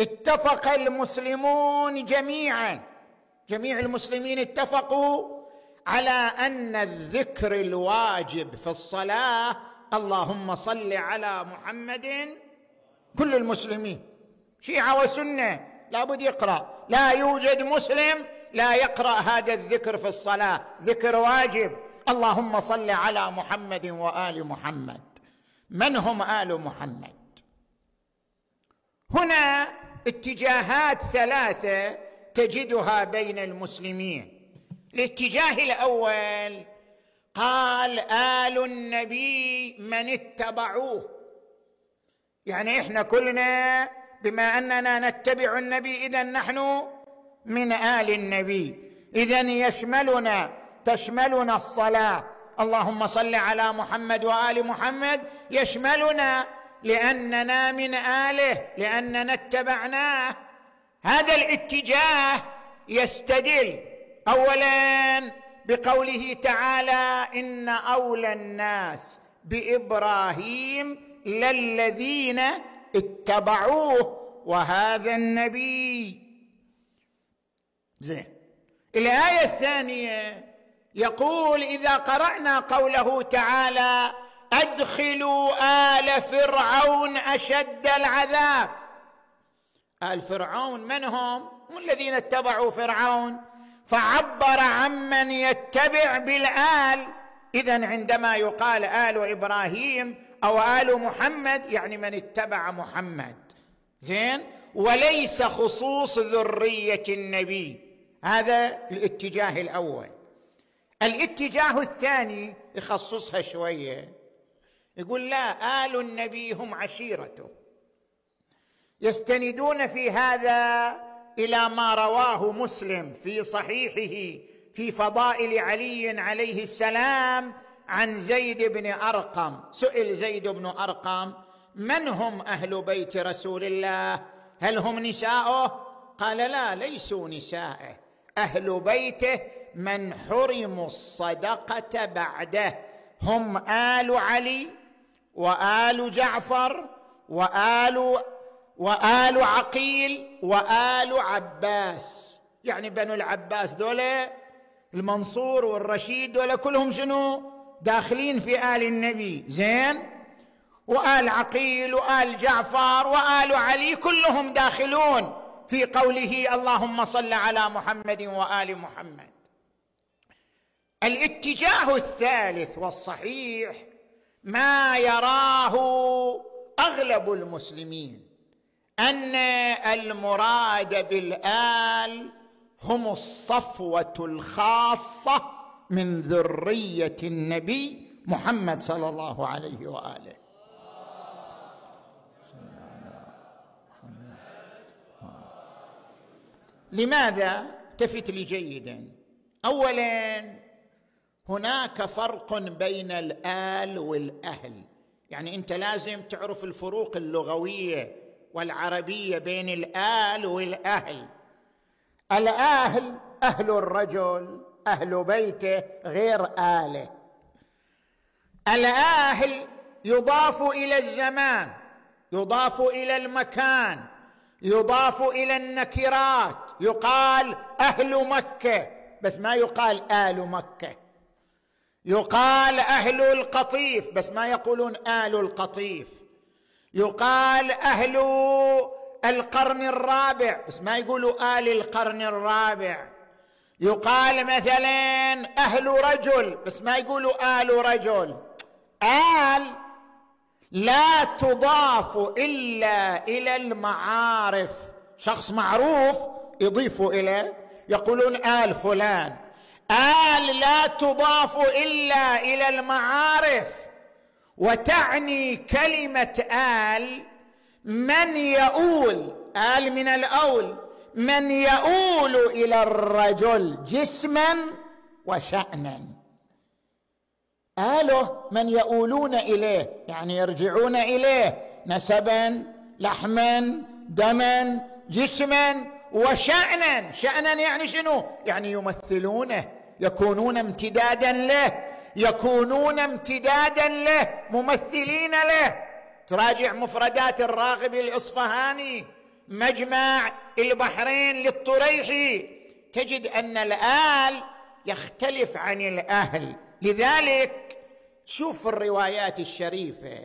اتفق المسلمون جميعا جميع المسلمين اتفقوا على ان الذكر الواجب في الصلاه اللهم صل على محمد كل المسلمين شيعه وسنه لابد يقرا لا يوجد مسلم لا يقرا هذا الذكر في الصلاه ذكر واجب اللهم صل على محمد وال محمد من هم ال محمد هنا اتجاهات ثلاثه تجدها بين المسلمين الاتجاه الاول قال ال النبي من اتبعوه يعني احنا كلنا بما اننا نتبع النبي اذا نحن من ال النبي اذا يشملنا تشملنا الصلاه اللهم صل على محمد وال محمد يشملنا لاننا من اله لاننا اتبعناه هذا الاتجاه يستدل اولا بقوله تعالى ان اولى الناس بابراهيم للذين اتبعوه وهذا النبي زين الايه الثانيه يقول اذا قرانا قوله تعالى ادخلوا ال فرعون اشد العذاب ال فرعون من هم هم الذين اتبعوا فرعون فعبر عمن يتبع بالال اذا عندما يقال ال ابراهيم او ال محمد يعني من اتبع محمد زين وليس خصوص ذريه النبي هذا الاتجاه الاول الاتجاه الثاني يخصصها شويه يقول لا آل النبي هم عشيرته يستندون في هذا إلى ما رواه مسلم في صحيحه في فضائل علي عليه السلام عن زيد بن أرقم سئل زيد بن أرقم من هم أهل بيت رسول الله هل هم نساؤه قال لا ليسوا نسائه أهل بيته من حرموا الصدقة بعده هم آل علي وال جعفر وال وال عقيل وال عباس يعني بنو العباس دولة المنصور والرشيد دولة كلهم شنو داخلين في آل النبي زين وآل عقيل وآل جعفر وآل علي كلهم داخلون في قوله اللهم صل على محمد وآل محمد الاتجاه الثالث والصحيح ما يراه اغلب المسلمين ان المراد بالال هم الصفوه الخاصه من ذريه النبي محمد صلى الله عليه واله لماذا تفت لي جيدا اولا هناك فرق بين الال والاهل يعني انت لازم تعرف الفروق اللغويه والعربيه بين الال والاهل الاهل اهل الرجل اهل بيته غير اله الاهل يضاف الى الزمان يضاف الى المكان يضاف الى النكرات يقال اهل مكه بس ما يقال ال مكه يقال اهل القطيف بس ما يقولون ال القطيف يقال اهل القرن الرابع بس ما يقولوا ال القرن الرابع يقال مثلا اهل رجل بس ما يقولوا ال رجل ال لا تضاف الا الى المعارف شخص معروف يضيف اليه يقولون ال فلان ال لا تضاف الا الى المعارف وتعني كلمه ال من يؤول ال من الاول من يؤول الى الرجل جسما وشانا اله من يؤولون اليه يعني يرجعون اليه نسبا لحما دما جسما وشانا شانا يعني شنو يعني يمثلونه يكونون امتدادا له يكونون امتدادا له ممثلين له تراجع مفردات الراغب الاصفهاني مجمع البحرين للطريحي تجد ان الال يختلف عن الاهل لذلك شوف الروايات الشريفه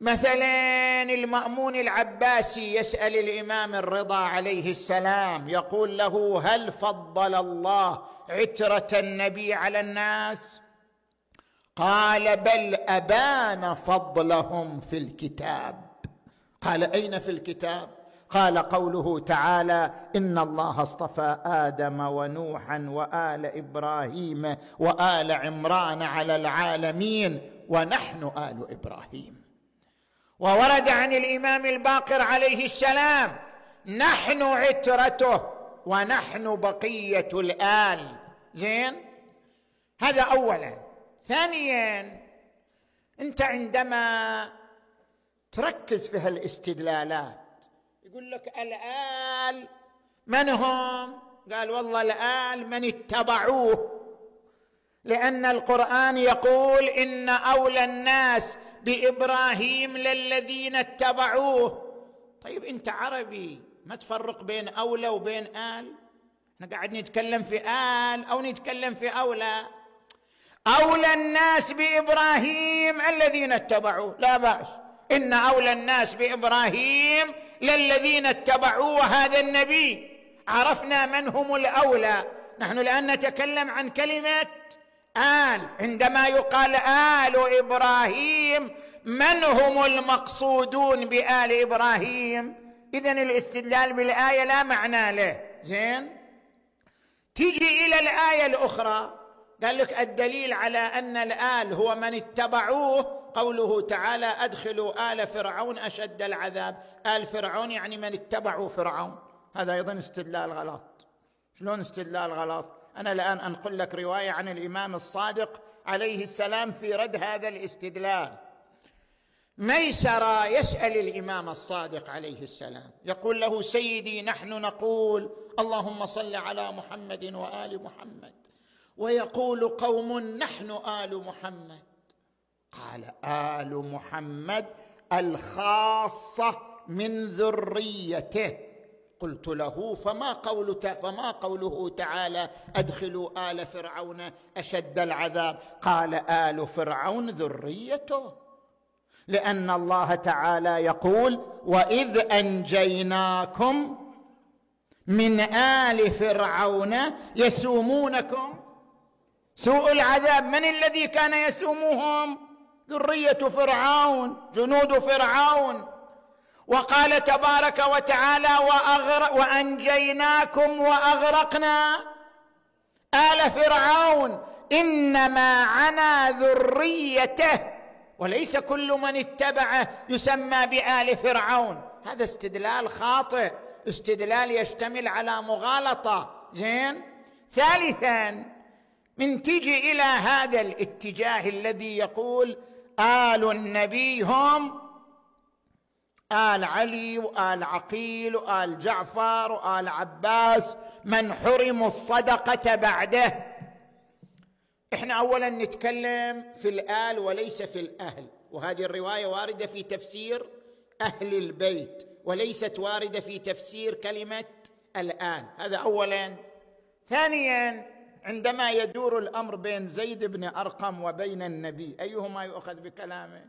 مثلا المامون العباسي يسال الامام الرضا عليه السلام يقول له هل فضل الله عتره النبي على الناس قال بل ابان فضلهم في الكتاب قال اين في الكتاب قال قوله تعالى ان الله اصطفى ادم ونوحا وال ابراهيم وال عمران على العالمين ونحن ال ابراهيم وورد عن الامام الباقر عليه السلام نحن عترته ونحن بقيه الال زين هذا اولا ثانيا انت عندما تركز في هالاستدلالات يقول لك الال من هم قال والله الال من اتبعوه لان القران يقول ان اولى الناس بابراهيم للذين اتبعوه طيب انت عربي ما تفرق بين اولى وبين ال احنا قاعد نتكلم في ال او نتكلم في اولى اولى الناس بابراهيم الذين اتبعوه لا باس ان اولى الناس بابراهيم للذين اتبعوه هذا النبي عرفنا من هم الاولى نحن الان نتكلم عن كلمه ال عندما يقال ال ابراهيم من هم المقصودون بال ابراهيم اذا الاستدلال بالايه لا معنى له زين تيجي الى الايه الاخرى قال لك الدليل على ان الال هو من اتبعوه قوله تعالى ادخلوا ال فرعون اشد العذاب ال فرعون يعني من اتبعوا فرعون هذا ايضا استدلال غلط شلون استدلال غلط انا الان انقل لك روايه عن الامام الصادق عليه السلام في رد هذا الاستدلال ميسرى يسأل الإمام الصادق عليه السلام يقول له سيدي نحن نقول اللهم صل على محمد وآل محمد ويقول قوم نحن آل محمد قال آل محمد الخاصة من ذريته قلت له فما قول فما قوله تعالى ادخلوا آل فرعون أشد العذاب قال آل فرعون ذريته لان الله تعالى يقول واذ انجيناكم من ال فرعون يسومونكم سوء العذاب من الذي كان يسومهم ذريه فرعون جنود فرعون وقال تبارك وتعالى وأغرق وانجيناكم واغرقنا ال فرعون انما عنا ذريته وليس كل من اتبعه يسمى بآل فرعون هذا استدلال خاطئ استدلال يشتمل على مغالطة زين ثالثا من تجي إلى هذا الاتجاه الذي يقول آل النبي هم آل علي وآل عقيل وآل جعفر وآل عباس من حرموا الصدقة بعده احنا اولا نتكلم في الال وليس في الاهل وهذه الروايه وارده في تفسير اهل البيت وليست وارده في تفسير كلمه الان هذا اولا ثانيا عندما يدور الامر بين زيد بن ارقم وبين النبي ايهما يؤخذ بكلامه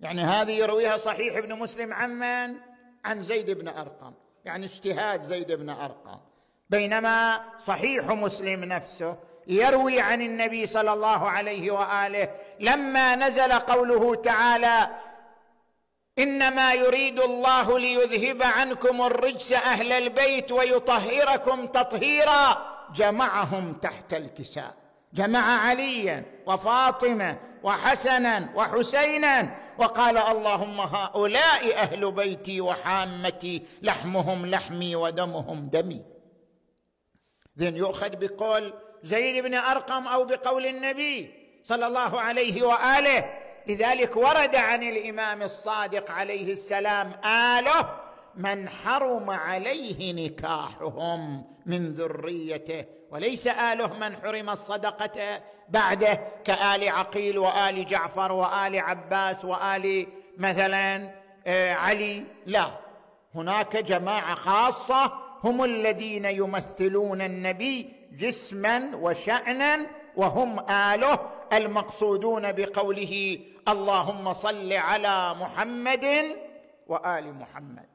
يعني هذه يرويها صحيح ابن مسلم عمن عن زيد بن ارقم يعني اجتهاد زيد بن ارقم بينما صحيح مسلم نفسه يروي عن النبي صلى الله عليه واله لما نزل قوله تعالى انما يريد الله ليذهب عنكم الرجس اهل البيت ويطهركم تطهيرا جمعهم تحت الكساء جمع عليا وفاطمه وحسنا وحسينا وقال اللهم هؤلاء اهل بيتي وحامتي لحمهم لحمي ودمهم دمي ذن يؤخذ بقول زيد بن ارقم او بقول النبي صلى الله عليه واله لذلك ورد عن الامام الصادق عليه السلام اله من حرم عليه نكاحهم من ذريته وليس اله من حرم الصدقه بعده كال عقيل وال جعفر وال عباس وال مثلا آه، علي لا هناك جماعه خاصه هم الذين يمثلون النبي جسما وشانا وهم اله المقصودون بقوله اللهم صل على محمد وال محمد